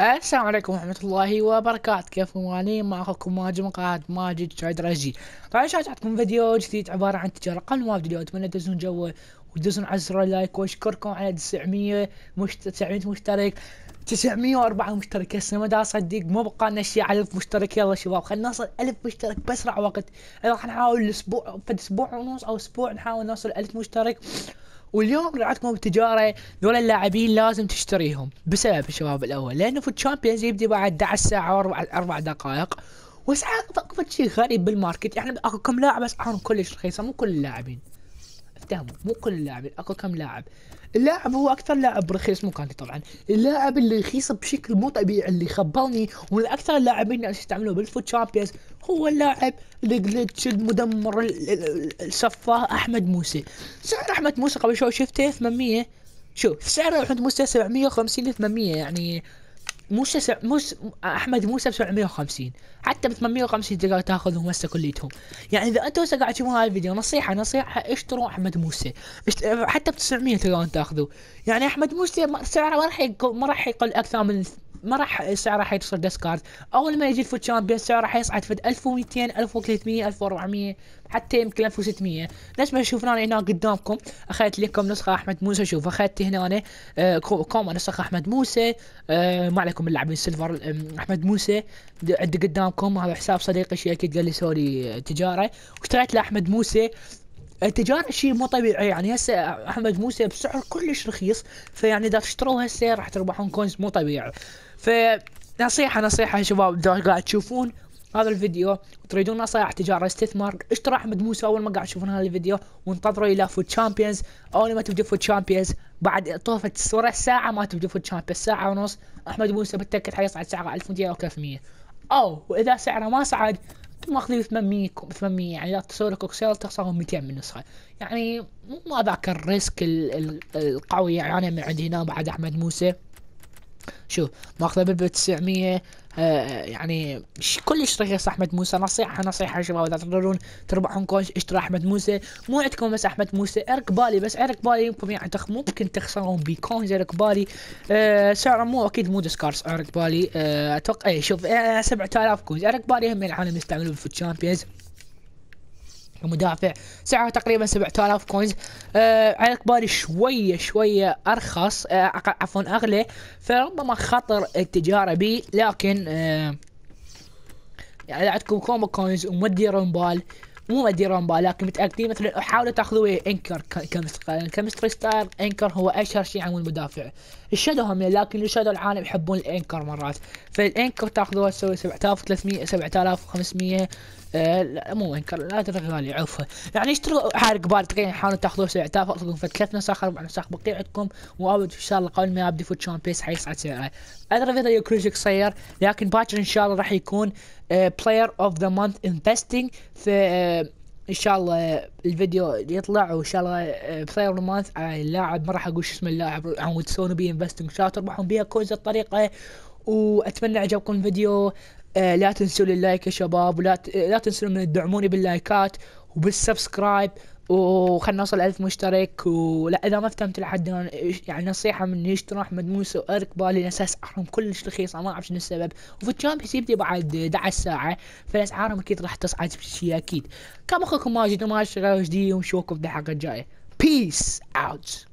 السلام عليكم ورحمة الله وبركاته كيف غالين مع اخوكم ماجد من قناة ماجد شايد رجي طبعا عطكم فيديو جديد عبارة عن تجارة ما فيديو اتمنى تدزون جوه وتدزون على زر اللايك واشكركم على 900 مشت... 900 مشترك 904 مشترك هسه ما دا اصدق ما بقى لنا شيء على 1000 مشترك يلا شباب خلينا نوصل 1000 مشترك باسرع وقت راح نحاول الاسبوع في اسبوع ونص او اسبوع نحاول نوصل 1000 مشترك واليوم رعتكم بالتجاره ذول اللاعبين لازم تشتريهم بسبب الشباب الاول لانه في الشامبيونز يبدي بعد 11 ساعه و4 دقائق واسعار شيء غريب بالماركت يعني اكو كم لاعب اسعارهم كلش رخيصه مو كل اللاعبين يتهموا مو كل لاعب اكو كم لاعب اللاعب هو اكثر لاعب رخيص مو كانتي طبعا اللاعب اللي رخيص بشكل مو طبيعي اللي خبرني ومن اكثر اللاعبين اللي يستعملوه بالفوت شامبيونز هو اللاعب الجلتش المدمر السفاه احمد موسى سعر احمد موسى قبل شوي شفته 800 شوف سعر احمد موسى 750 ل 800 يعني موسى موسى احمد موسى ب 750 حتى ب 850 تقدر تاخذهم هسه كليتهم يعني اذا انتم هسه قاعد تشوفون هذا الفيديو نصيحه نصيحه اشتروا احمد موسى حتى ب 900 تقدرون تاخذوه يعني احمد موسى سعره ما راح ما راح يقل اكثر من ما راح سعره حيصير ديسكارد اول ما يجي الفوت شامبيون سعره يصعد في 1200 1300 1400 حتى يمكن 1600 نفس ما شفنا هنا قدامكم اخذت لكم نسخه احمد موسى شوف اخذت هنا أنا آه، كوما نسخه احمد موسى آه، ما عليكم اللاعبين سيلفر احمد موسى عندي قدامكم هذا حساب صديقي شي اكيد قال لي سوري آه، تجاره واشتريت لاحمد موسى التجارة شيء مو طبيعي يعني هسه احمد موسى بسعر كلش رخيص فيعني اذا تشتروه هسه راح تربحون كوينز مو طبيعي فنصيحة نصيحة يا شباب اذا قاعد تشوفون هذا الفيديو وتريدون نصائح تجارة استثمار اشتروا احمد موسى اول ما قاعد تشوفون هذا الفيديو وانتظروا الى فود تشامبيونز اول ما تبدا فود تشامبيونز بعد طوفة الصورة ساعة ما تبدا فود تشامبيونز ساعة ونص احمد موسى بالتأكيد حيصعد سعره 1200 او 1100 او واذا سعره ما صعد انتم ماخذين 800 800 يعني لا تسوي لك اوكسيل تخسرون 200 من نسخه يعني مو ذاك الريسك القوي يعني انا من عندي هنا بعد احمد موسى شوف ماخذه بال آه، 900 آه، يعني كلش رخيص احمد موسى نصيحه نصيحه شباب اذا تقدرون تربحون كون اشتروا احمد موسى مو عندكم بس احمد موسى ارك بالي بس ارك يمكن يعني ممكن تخسرون ارك بالي أه سعره مو اكيد مو ديسكارس بالي أه اتوقع إيه، شوف 7000 آه، كوينز بالي هم العالم يستعملون في الشامبيونز مدافع سعره تقريبا 7000 كوينز آه على كباري شويه شويه ارخص آه عفوا اغلى فربما خطر التجاره بي لكن آه يعني عندكم كوما كوينز ومديرون بال مو رومبا لكن متاكدين مثلا احاولوا تاخذوا انكر كمستري ستايل انكر هو اشهر شيء عن المدافع الشادو هم لكن الشادو العالم يحبون الانكر مرات فالانكر تاخذوها تسوي 7300 7500 آه لا مو انكر لا ترى غالي عفوا يعني اشتروا حارق بارد تقريبا حاولوا تاخذوه 7000 اطلقوا فثلاث نسخ اربع نسخ بقي عندكم وابد ان شاء الله قبل ما يبدي فوتشون بيس حيصعد سعره ادرى فيديو كلش قصير لكن باكر ان شاء الله راح يكون بلاير اوف ذا مانث انفستنج في ان شاء الله الفيديو يطلع وان شاء الله بلاير اوف مانث اللاعب ما راح اقول شو اسم اللاعب عم تسوون بيه انفستنج شات تربحون بيها كوينز الطريقه واتمنى عجبكم الفيديو آه، لا تنسوا اللايك يا شباب ولا آه، لا تنسوا من تدعموني باللايكات وبالسبسكرايب وخلنا نوصل ألف مشترك ولا إذا ما فهمت لحد يعني نصيحة من يشتروا أحمد موسى وإرك بالي أساس أحرم كلش رخيصة ما أعرف شنو السبب وفي الشامبيونز يبدي بعد 11 ساعة فالأسعار أكيد راح تصعد بشي أكيد كان أخوكم ماجد وما شغال جديد ونشوفكم في الحلقة الجاية بيس أوت